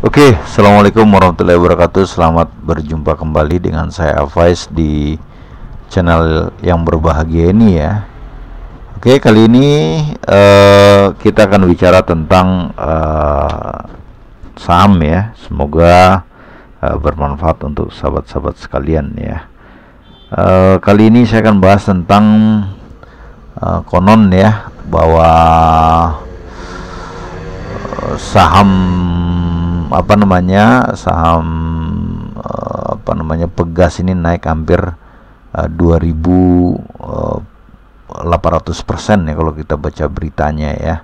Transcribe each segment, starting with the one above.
Oke, okay, assalamualaikum warahmatullahi wabarakatuh. Selamat berjumpa kembali dengan saya Avais di channel yang berbahagia ini ya. Oke, okay, kali ini uh, kita akan bicara tentang uh, saham ya. Semoga uh, bermanfaat untuk sahabat-sahabat sekalian ya. Uh, kali ini saya akan bahas tentang uh, konon ya bahwa saham apa namanya saham uh, apa namanya pegas ini naik hampir uh, eh, 2.800 eh, persen ya kalau kita baca beritanya ya.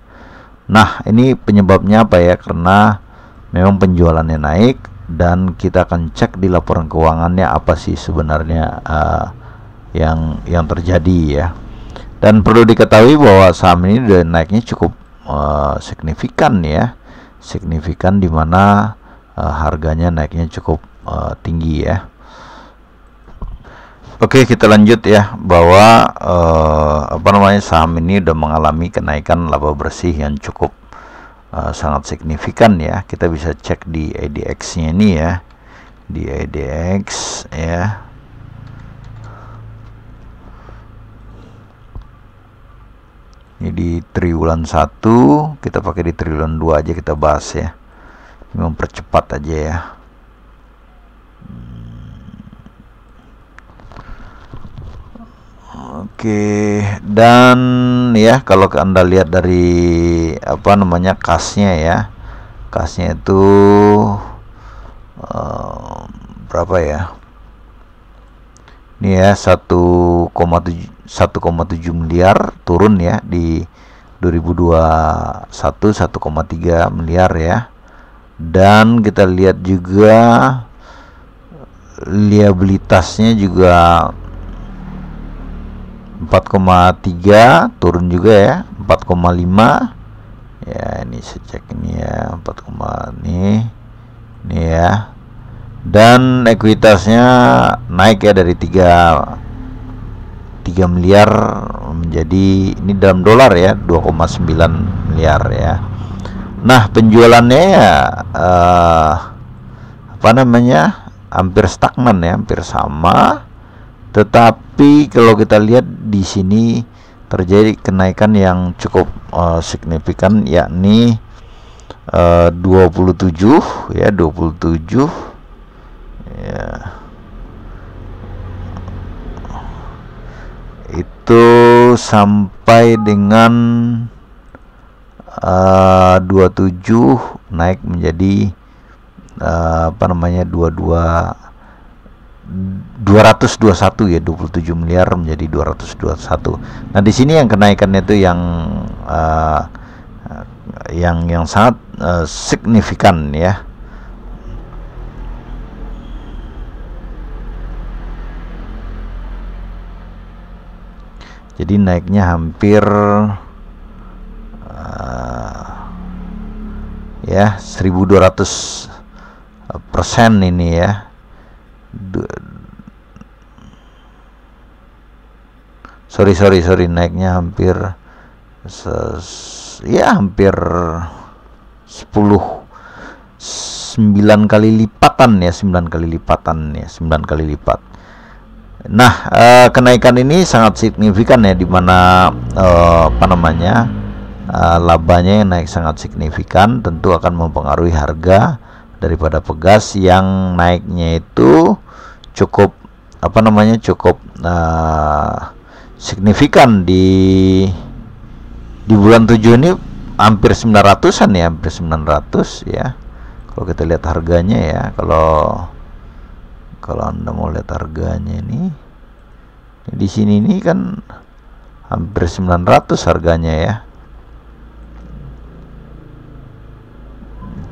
Nah ini penyebabnya apa ya? Karena memang penjualannya naik dan kita akan cek di laporan keuangannya apa sih sebenarnya uh, yang yang terjadi ya. Dan perlu diketahui bahwa saham ini naiknya cukup uh, signifikan ya signifikan di mana e, harganya naiknya cukup e, tinggi ya. Oke, kita lanjut ya bahwa e, apa namanya saham ini sudah mengalami kenaikan laba bersih yang cukup e, sangat signifikan ya. Kita bisa cek di ADX-nya ini ya. Di ADX ya. triliun triwulan 1 kita pakai di triwulan 2 aja kita bahas ya mempercepat aja ya Oke, dan ya kalau Anda lihat dari apa namanya kasnya ya. Kasnya itu uh, berapa ya? ini ya 1,7 miliar turun ya di 2021 1,3 miliar ya dan kita lihat juga liabilitasnya juga 4,3 turun juga ya 4,5 ya ini saya cek ini ya 4, ini ini ya dan ekuitasnya naik ya dari 3 3 miliar menjadi ini dalam dolar ya 2,9 miliar ya nah penjualannya ya eh, apa namanya hampir stagnan ya hampir sama tetapi kalau kita lihat di sini terjadi kenaikan yang cukup uh, signifikan yakni eh, uh, 27 ya 27 ya itu sampai dengan eh, uh, 27 naik menjadi uh, apa namanya 22 221 ya 27 miliar menjadi 221. Nah di sini yang kenaikannya itu yang uh, yang yang sangat uh, signifikan ya Uh, jadi naiknya hampir uh, ya 1200 persen ini ya du sorry sorry sorry naiknya hampir ses, ya hampir 10 9 kali lipatan ya 9 kali lipatan ya 9 kali lipat Nah, uh, kenaikan ini sangat signifikan ya di mana eh, apa namanya? Uh, labanya yang naik sangat signifikan tentu akan mempengaruhi harga daripada pegas yang naiknya itu cukup apa namanya? cukup uh, signifikan di di bulan 7 ini hampir 900-an ya, hampir 900 ya. Kalau kita lihat harganya ya, kalau kalau anda mau lihat harganya ini di sini ini kan hampir 900 harganya ya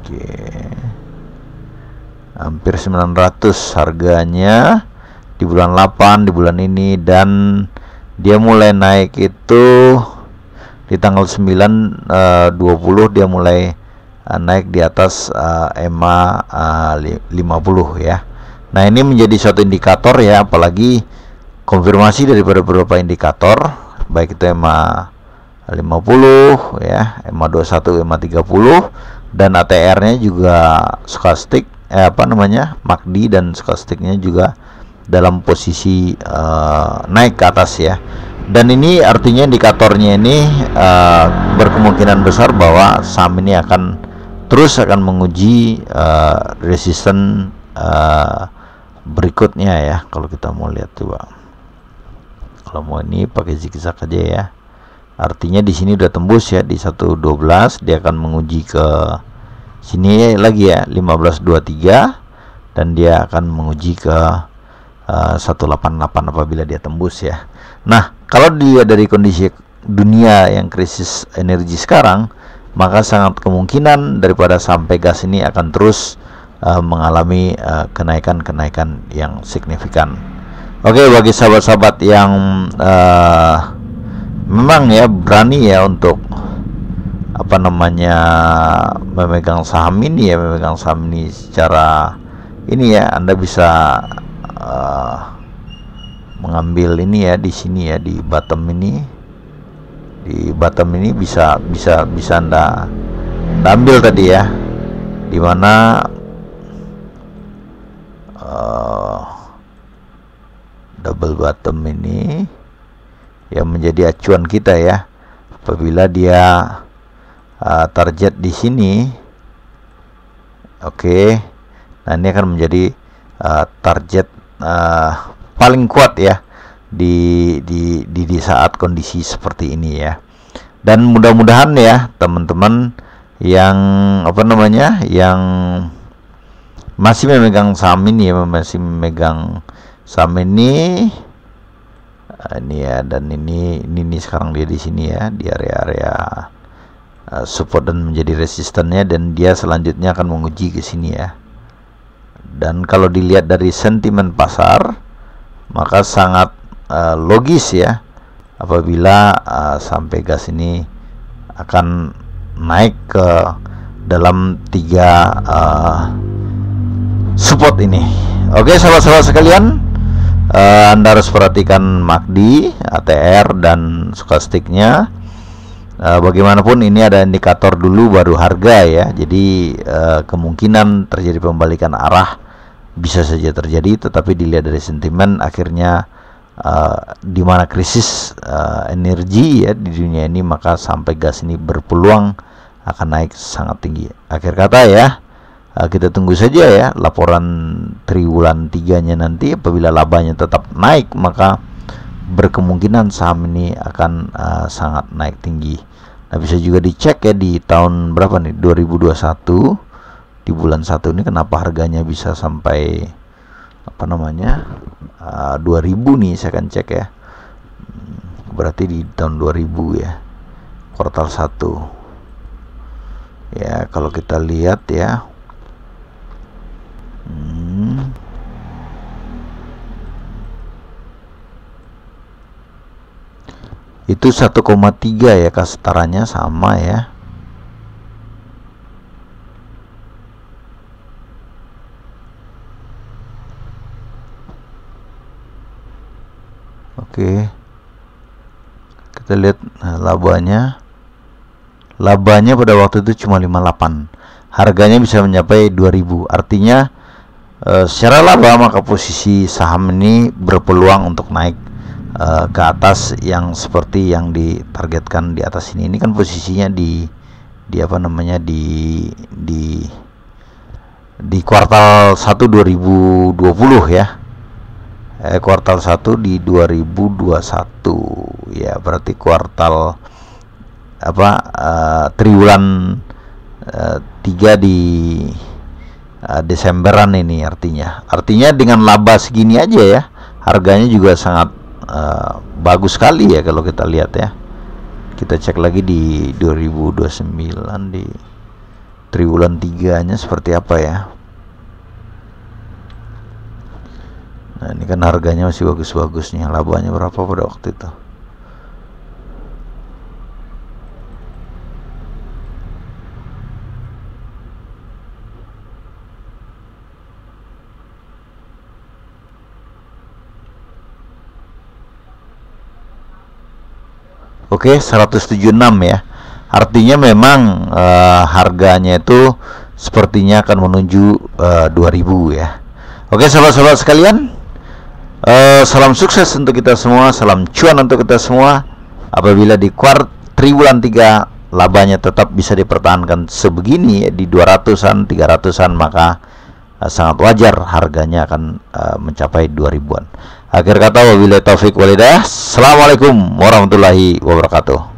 oke hampir 900 harganya di bulan 8 di bulan ini dan dia mulai naik itu di tanggal 9 uh, 20 dia mulai uh, naik di atas uh, EMA uh, 50 ya Nah, ini menjadi suatu indikator ya, apalagi konfirmasi dari beberapa indikator, baik itu EMA 50 ya, EMA 21, EMA 30 dan ATR-nya juga stochastic eh, apa namanya? MACD dan stochastic-nya juga dalam posisi uh, naik ke atas ya. Dan ini artinya indikatornya ini uh, berkemungkinan besar bahwa saham ini akan terus akan menguji uh, resisten uh, berikutnya ya kalau kita mau lihat coba kalau mau ini pakai zigzag aja ya artinya di sini udah tembus ya di 112 dia akan menguji ke sini lagi ya 1523 dan dia akan menguji ke uh, eh, 188 apabila dia tembus ya nah kalau dia dari kondisi dunia yang krisis energi sekarang maka sangat kemungkinan daripada sampai gas ini akan terus uh, mengalami eh, kenaikan-kenaikan uh, yang signifikan. Oke, okay, bagi sahabat-sahabat yang uh, memang ya berani ya untuk apa namanya memegang saham ini ya memegang saham ini secara ini ya Anda bisa uh, mengambil ini ya di sini ya di bottom ini di bottom ini bisa bisa bisa Anda, anda ambil tadi ya dimana bottom ini yang menjadi acuan kita ya apabila dia uh, target di sini oke okay. nah ini akan menjadi uh, target uh, paling kuat ya di, di di di saat kondisi seperti ini ya dan mudah-mudahan ya teman-teman yang apa namanya yang masih memegang saham ini ya masih memegang saham ini Ah, ini ya dan ini ini sekarang dia di sini ya di area-area ah, support dan menjadi resistennya dan dia selanjutnya akan menguji ke sini ya dan kalau dilihat dari sentimen pasar maka sangat uh, logis ya apabila uh, sampai gas ini akan naik ke dalam tiga uh, support ini. Oke, sahabat-sahabat sekalian, uh, Anda harus perhatikan MACD, ATR dan stokastiknya. Uh, eh, bagaimanapun ini ada indikator dulu baru harga ya. Jadi uh, kemungkinan terjadi pembalikan arah bisa saja terjadi tetapi dilihat dari sentimen akhirnya uh, di mana krisis uh, energi ya di dunia ini maka sampai gas ini berpeluang akan naik sangat tinggi. Akhir kata ya Ah, kita tunggu saja ya laporan triwulan tiganya nanti apabila labanya tetap naik maka berkemungkinan saham ini akan uh, sangat naik tinggi nah bisa juga dicek ya di tahun berapa nih 2021 di bulan satu ini kenapa harganya bisa sampai apa namanya uh, ah, 2000 nih saya akan cek ya hmm, berarti di tahun 2000 ya kuartal satu ya kalau kita lihat ya Hmm. Itu 1,3 ya kasetaranya sama ya. Oke. Kita lihat nah, labanya. Labanya pada waktu itu cuma 58. Harganya bisa mencapai 2000. Artinya Eh, secara laba maka posisi saham ini berpeluang untuk naik eh, ke atas yang seperti yang ditargetkan di atas ini ini kan posisinya di di apa namanya di di di kuartal 1 2020 ya eh, kuartal 1 di 2021 ya berarti kuartal apa uh, triwulan uh, 3 di Eh, Desemberan ini artinya. Artinya dengan laba segini aja ya, harganya juga sangat uh, bagus sekali ya kalau kita lihat ya. Kita cek lagi di 2029 di triwulan tiganya seperti apa ya. Nah, ini kan harganya masih bagus-bagusnya. Labanya berapa pada waktu itu? Oke, okay, 176 ya. Artinya memang uh, harganya itu sepertinya akan menuju uh, eh, 2000 ya. Oke, okay, sahabat-sahabat sekalian, uh, salam sukses untuk kita semua, salam cuan untuk kita semua. Apabila di kuart triwulan 3 labanya tetap bisa dipertahankan sebegini ya, di 200-an, 300-an maka uh, sangat wajar harganya akan uh, mencapai 2000-an. Akhir kata wabillahi taufik walidah. Assalamualaikum warahmatullahi wabarakatuh.